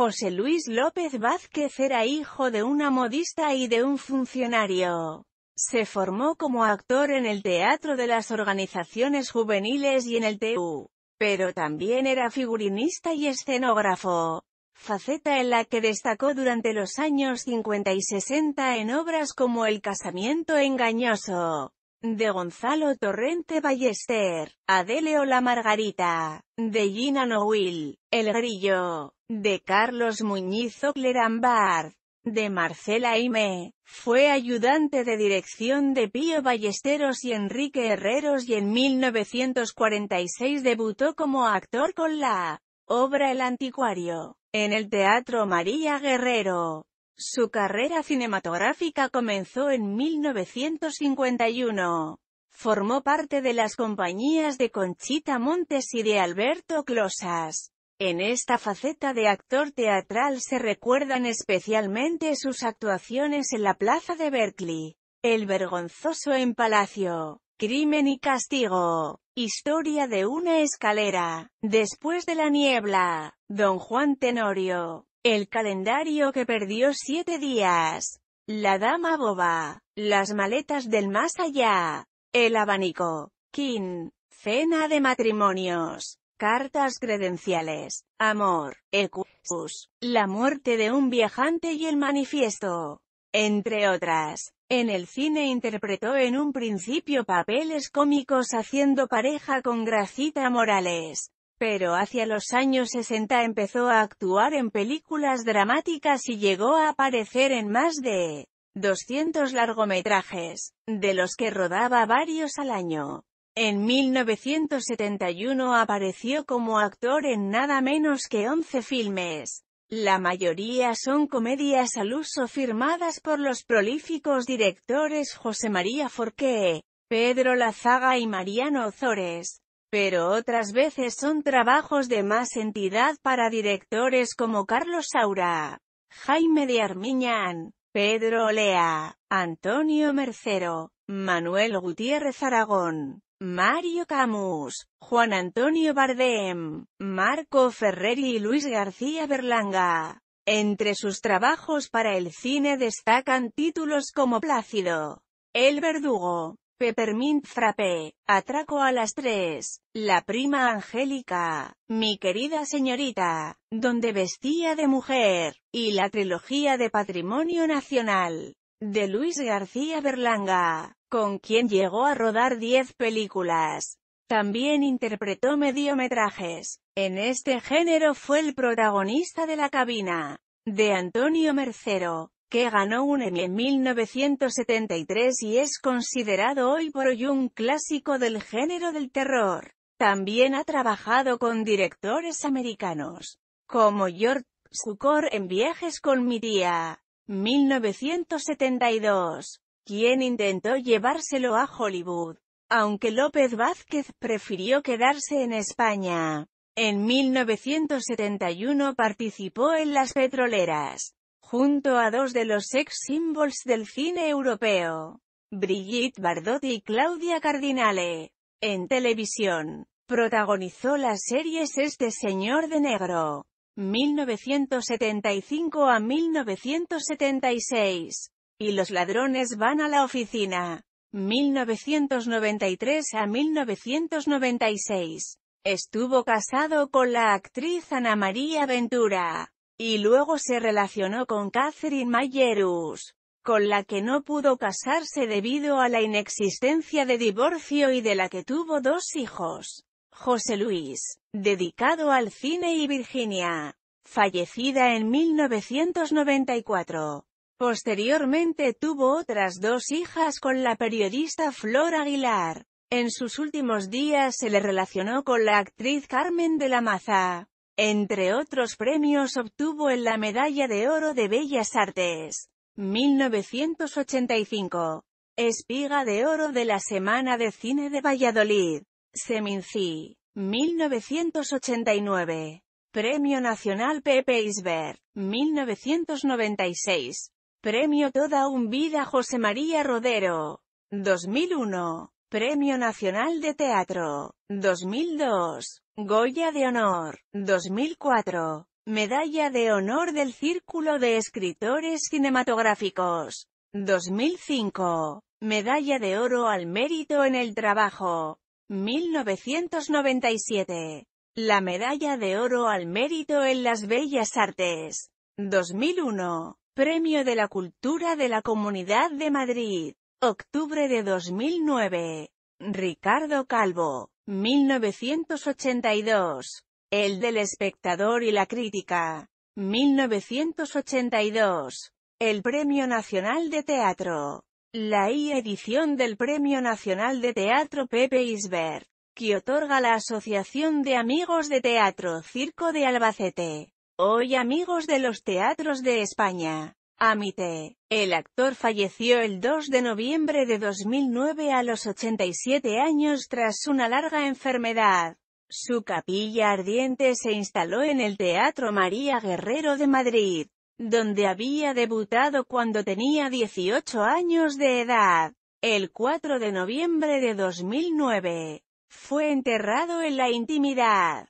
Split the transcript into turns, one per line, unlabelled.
José Luis López Vázquez era hijo de una modista y de un funcionario. Se formó como actor en el teatro de las organizaciones juveniles y en el TU, pero también era figurinista y escenógrafo, faceta en la que destacó durante los años 50 y 60 en obras como El casamiento engañoso, de Gonzalo Torrente Ballester, o La Margarita, de Gina Nowil, El Grillo, de Carlos Muñiz Oclerambard, de Marcela Aime, fue ayudante de dirección de Pío Ballesteros y Enrique Herreros y en 1946 debutó como actor con la obra El Anticuario, en el Teatro María Guerrero. Su carrera cinematográfica comenzó en 1951. Formó parte de las compañías de Conchita Montes y de Alberto Closas. En esta faceta de actor teatral se recuerdan especialmente sus actuaciones en la Plaza de Berkeley, El vergonzoso en Palacio, Crimen y castigo, Historia de una escalera, Después de la niebla, Don Juan Tenorio, El calendario que perdió siete días, La dama boba, Las maletas del más allá, El abanico, King, Cena de matrimonios, Cartas credenciales. Amor. Ecus. La muerte de un viajante y el manifiesto. Entre otras. En el cine interpretó en un principio papeles cómicos haciendo pareja con Gracita Morales. Pero hacia los años 60 empezó a actuar en películas dramáticas y llegó a aparecer en más de 200 largometrajes, de los que rodaba varios al año. En 1971 apareció como actor en nada menos que 11 filmes. La mayoría son comedias al uso firmadas por los prolíficos directores José María Forqué, Pedro Lazaga y Mariano Ozores. Pero otras veces son trabajos de más entidad para directores como Carlos Saura, Jaime de Armiñán, Pedro Olea, Antonio Mercero, Manuel Gutiérrez Aragón, Mario Camus, Juan Antonio Bardem, Marco Ferreri y Luis García Berlanga. Entre sus trabajos para el cine destacan títulos como Plácido, El Verdugo, Peppermint Frappé, Atraco a las Tres, La prima Angélica, Mi querida señorita, donde vestía de mujer, y la trilogía de Patrimonio Nacional, de Luis García Berlanga con quien llegó a rodar 10 películas. También interpretó mediometrajes. En este género fue el protagonista de La cabina, de Antonio Mercero, que ganó un Emmy en 1973 y es considerado hoy por hoy un clásico del género del terror. También ha trabajado con directores americanos, como George Sucor en Viajes con mi tía, 1972 quien intentó llevárselo a Hollywood. Aunque López Vázquez prefirió quedarse en España. En 1971 participó en Las Petroleras, junto a dos de los ex symbols del cine europeo, Brigitte Bardot y Claudia Cardinale. En televisión, protagonizó las series Este Señor de Negro, 1975 a 1976, y los ladrones van a la oficina. 1993 a 1996. Estuvo casado con la actriz Ana María Ventura, y luego se relacionó con Catherine Mayerus, con la que no pudo casarse debido a la inexistencia de divorcio y de la que tuvo dos hijos. José Luis, dedicado al cine y Virginia, fallecida en 1994. Posteriormente tuvo otras dos hijas con la periodista Flor Aguilar. En sus últimos días se le relacionó con la actriz Carmen de la Maza. Entre otros premios obtuvo en la Medalla de Oro de Bellas Artes. 1985. Espiga de Oro de la Semana de Cine de Valladolid. Seminci. 1989. Premio Nacional Pepe Isbert. 1996. Premio Toda un Vida José María Rodero. 2001. Premio Nacional de Teatro. 2002. Goya de Honor. 2004. Medalla de Honor del Círculo de Escritores Cinematográficos. 2005. Medalla de Oro al Mérito en el Trabajo. 1997. La Medalla de Oro al Mérito en las Bellas Artes. 2001. Premio de la Cultura de la Comunidad de Madrid. Octubre de 2009. Ricardo Calvo. 1982. El del espectador y la crítica. 1982. El Premio Nacional de Teatro. La I edición del Premio Nacional de Teatro Pepe Isbert, que otorga la Asociación de Amigos de Teatro Circo de Albacete. Hoy amigos de los teatros de España. Amite. El actor falleció el 2 de noviembre de 2009 a los 87 años tras una larga enfermedad. Su capilla ardiente se instaló en el Teatro María Guerrero de Madrid, donde había debutado cuando tenía 18 años de edad. El 4 de noviembre de 2009, fue enterrado en la intimidad.